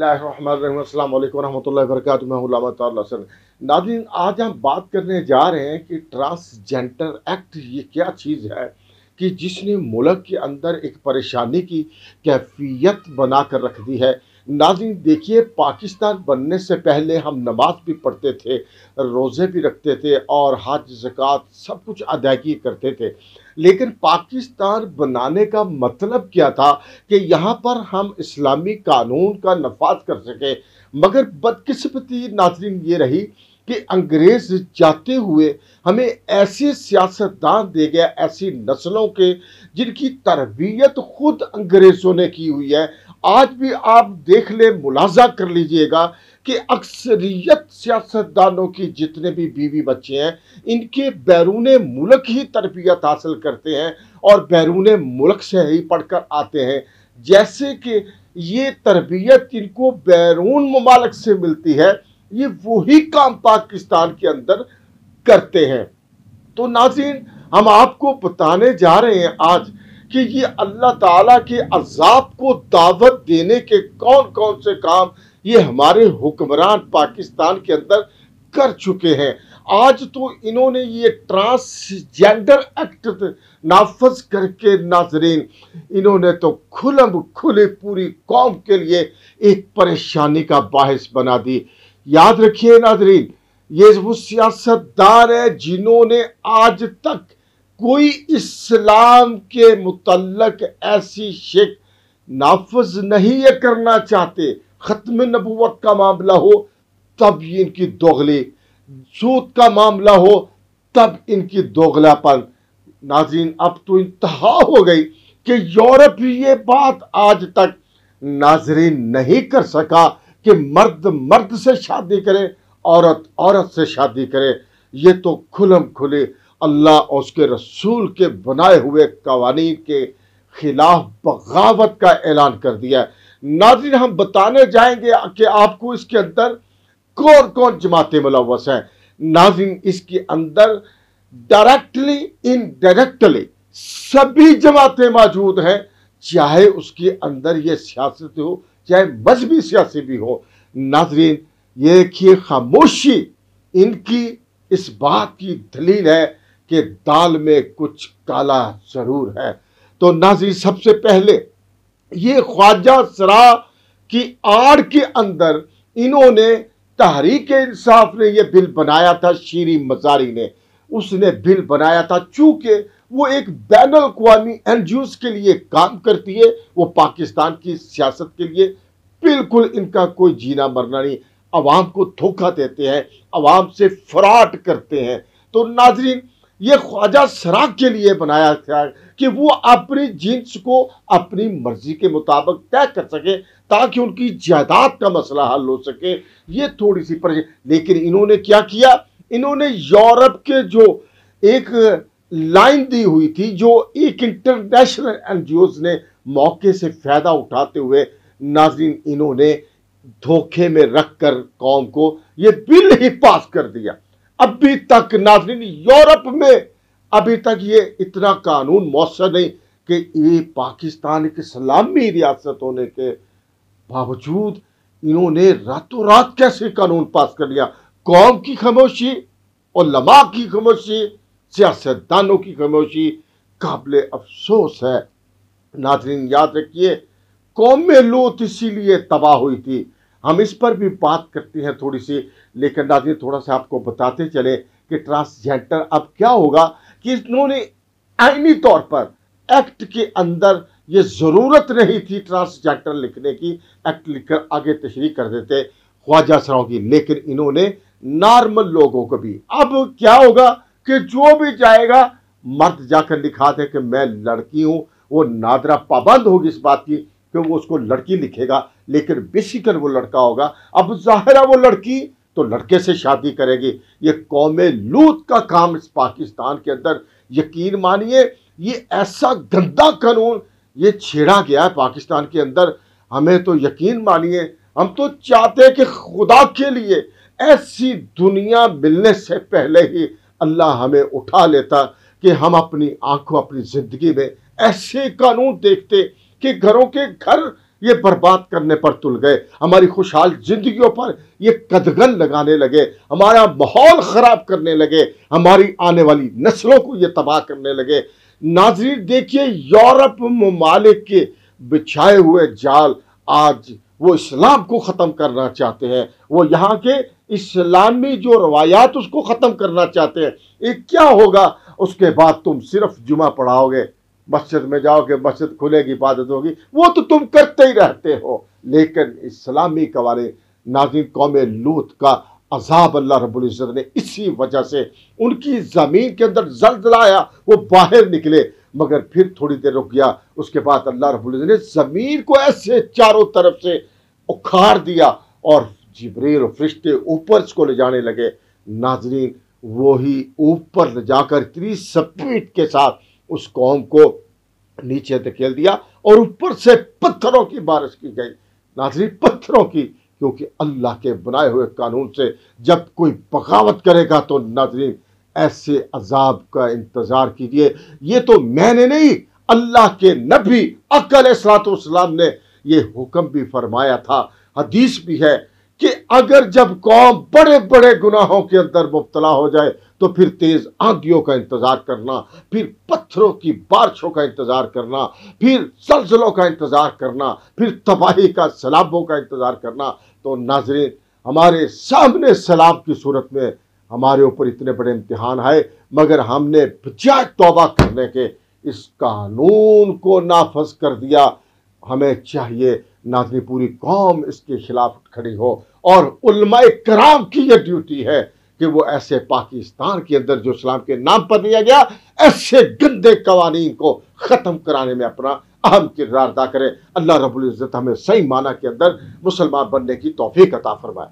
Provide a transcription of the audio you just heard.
वरहमल वरक मैं नाजीन आज हम बात करने जा रहे हैं कि ट्रांसजेंडर एक्ट ये क्या चीज़ है कि जिसने मुल्क के अंदर एक परेशानी की कैफियत बना कर रख दी है नाजिन देखिए पाकिस्तान बनने से पहले हम नमाज भी पढ़ते थे रोज़े भी रखते थे और हज ज़क़ात सब कुछ अदायगी करते थे लेकिन पाकिस्तान बनाने का मतलब क्या था कि यहाँ पर हम इस्लामी कानून का नफाज कर सकें मगर बदकस्मती नाजरन ये रही कि अंग्रेज़ जाते हुए हमें ऐसे सियासतदान दे गया ऐसी नस्लों के जिनकी तरबियत खुद अंग्रेज़ों ने की हुई है आज भी आप देख ले मुलाजा कर लीजिएगा कि अक्सरियत सियासतदानों की जितने भी बीवी बच्चे हैं इनके बैरून मुल्क ही तरबियत हासिल करते हैं और बैरून मुल्क से ही पढ़कर आते हैं जैसे कि ये तरबियत इनको बैरून ममालक से मिलती है ये वही काम पाकिस्तान के अंदर करते हैं तो नाजीन हम आपको बताने जा रहे हैं आज कि ये अल्लाह ताला के अजाब को दावत देने के कौन कौन से काम ये हमारे हुक्मरान पाकिस्तान के अंदर कर चुके हैं आज तो इन्होंने ये ट्रांसजेंडर एक्ट नाफज करके नाजरीन इन्होंने तो खुलम खुले पूरी कौम के लिए एक परेशानी का बाहिस बना दी याद रखिए नाजरीन ये वो सियासतदार है जिन्होंने आज तक कोई इस्लाम के मुतलक ऐसी शिक नाफज नहीं ये करना चाहते ख़त्म नबूत का मामला हो तब ये इनकी दोगली सूद का मामला हो तब इनकी दोगलापन नाजीन अब तो इंतहा हो गई कि यूरोप ये बात आज तक नाजरीन नहीं कर सका कि मर्द मर्द से शादी करे औरत औरत से शादी करे ये तो खुलम खुले अल्लाह और उसके रसूल के बनाए हुए कवानी के खिलाफ बगावत का ऐलान कर दिया है नाजिन हम बताने जाएंगे कि आपको इसके अंदर कौन कौन जमातें मुलवस हैं नाजिन इसके अंदर डायरेक्टली इनडायरेक्टली सभी जमातें मौजूद हैं चाहे उसके अंदर ये सियासत हो चाहे मजहबी सियासी भी हो नाजरीन ये देखिए खामोशी इनकी इस बात की दलील है कि दाल में कुछ काला जरूर है तो नाजी सबसे पहले ये ख्वाजा सरा की आड़ के अंदर इन्होंने तहरीक इंसाफ ने यह बिल बनाया था शीरी मजारी ने उसने बिल बनाया था चूंकि वो एक बैन अवी एन के लिए काम करती है वो पाकिस्तान की सियासत के लिए बिल्कुल इनका कोई जीना मरना नहीं आवाम को धोखा देते हैं आवाम से फ्रॉड करते हैं तो नाजरीन ये ख्वाजा सराग के लिए बनाया था कि वो अपनी जींस को अपनी मर्जी के मुताबिक तय कर सके ताकि उनकी जायदाद का मसला हल हो सके ये थोड़ी सी पर लेकिन इन्होंने क्या किया इन्होंने यूरोप के जो एक लाइन दी हुई थी जो एक इंटरनेशनल एनजीओज ने मौके से फ़ायदा उठाते हुए नाजरीन इन्होंने धोखे में रख कर कौम को ये बिल ही पास कर दिया अभी तक नाजरीन यूरोप में अभी तक ये इतना कानून मौसर नहीं कि ये पाकिस्तान के सलामी रियासत होने के बावजूद इन्होंने रातों रात कैसे कानून पास कर लिया कौम की खामोशी और लमा की खामोशी सियासतदानों की खामोशी काबिल अफसोस है नाजरीन याद रखिए कौम में लूत इसीलिए तबाह हुई थी हम इस पर भी बात करते हैं थोड़ी सी लेकिन दादी थोड़ा सा आपको बताते चले कि ट्रांसजेंडर अब क्या होगा कि इन्होंने आइनी तौर पर एक्ट के अंदर ये ज़रूरत नहीं थी ट्रांसजेंडर लिखने की एक्ट लिखकर आगे तशरी कर देते ख्वाजा सराव की लेकिन इन्होंने नॉर्मल लोगों को भी अब क्या होगा कि जो भी जाएगा मर्द जाकर लिखा थे कि मैं लड़की हूँ वो नादरा पाबंद होगी इस बात की कि वो उसको लड़की लिखेगा लेकिन बेसिकल वो लड़का होगा अब ज़ाहिर है वो लड़की तो लड़के से शादी करेगी ये कौम लूत का काम इस पाकिस्तान के अंदर यकीन मानिए ये ऐसा गंदा कानून ये छेड़ा गया है पाकिस्तान के अंदर हमें तो यकीन मानिए हम तो चाहते हैं कि खुदा के लिए ऐसी दुनिया मिलने से पहले ही अल्लाह हमें उठा लेता कि हम अपनी आंखों अपनी ज़िंदगी में ऐसे कानून देखते के घरों के घर ये बर्बाद करने पर तुल गए हमारी खुशहाल जिंदगियों पर ये कदगन लगाने लगे हमारा माहौल ख़राब करने लगे हमारी आने वाली नस्लों को ये तबाह करने लगे नाजरीन देखिए यूरोप ममालिक के बिछाए हुए जाल आज वो इस्लाम को ख़त्म करना चाहते हैं वो यहाँ के इस्लामी जो रवायात उसको ख़त्म करना चाहते हैं ये क्या होगा उसके बाद तुम सिर्फ जुमा पढ़ाओगे मस्जिद में जाओगे मस्जिद खुलेगी इबादत होगी वो तो तुम करते ही रहते हो लेकिन इस्लामी कवारे नाजिन कौम लूत का अजाब अल्लाह रबुल्ज़त ने इसी वजह से उनकी ज़मीन के अंदर जलजला आया वो बाहर निकले मगर फिर थोड़ी देर रुक गया उसके बाद अल्लाह रबुल्ज़त ने ज़मीन को ऐसे चारों तरफ से उखाड़ दिया और जबरील और फरिश्ते ऊपर को ले जाने लगे नाजरीन वही ऊपर ले जाकर इतनी स्पीड के साथ उस कौम को नीचे धकेल दिया और ऊपर से पत्थरों की बारिश की गई नाजरी पत्थरों की क्योंकि अल्लाह के बनाए हुए कानून से जब कोई बगावत करेगा तो नाजरीन ऐसे अजाब का इंतज़ार कीजिए ये तो मैंने नहीं अल्लाह के नबी अकल सलाम ने यह हुक्म भी फरमाया था हदीस भी है कि अगर जब कौम बड़े बड़े गुनाहों के अंदर मुबतला हो जाए तो फिर तेज आंधियों का इंतजार करना फिर पत्थरों की बारिशों का इंतजार करना फिर सलसलों का इंतजार करना फिर तबाही का सलाबों का इंतजार करना तो नाजरे हमारे सामने सलाब की सूरत में हमारे ऊपर इतने बड़े इम्तहान आए मगर हमने बजाय तोबा करने के इस कानून को नाफज कर दिया हमें चाहिए नाजरी पूरी कौम इसके खिलाफ खड़ी हो और उलमाए कराम की यह ड्यूटी है कि वो ऐसे पाकिस्तान के अंदर जो इस्लाम के नाम पर लिया गया ऐसे गंदे कवानीन को ख़त्म कराने में अपना अहम किरदार अदा करें अल्लाह रबुल्ज़त हमें सही माना के अंदर मुसलमान बनने की तोफ़ी अता फरमाए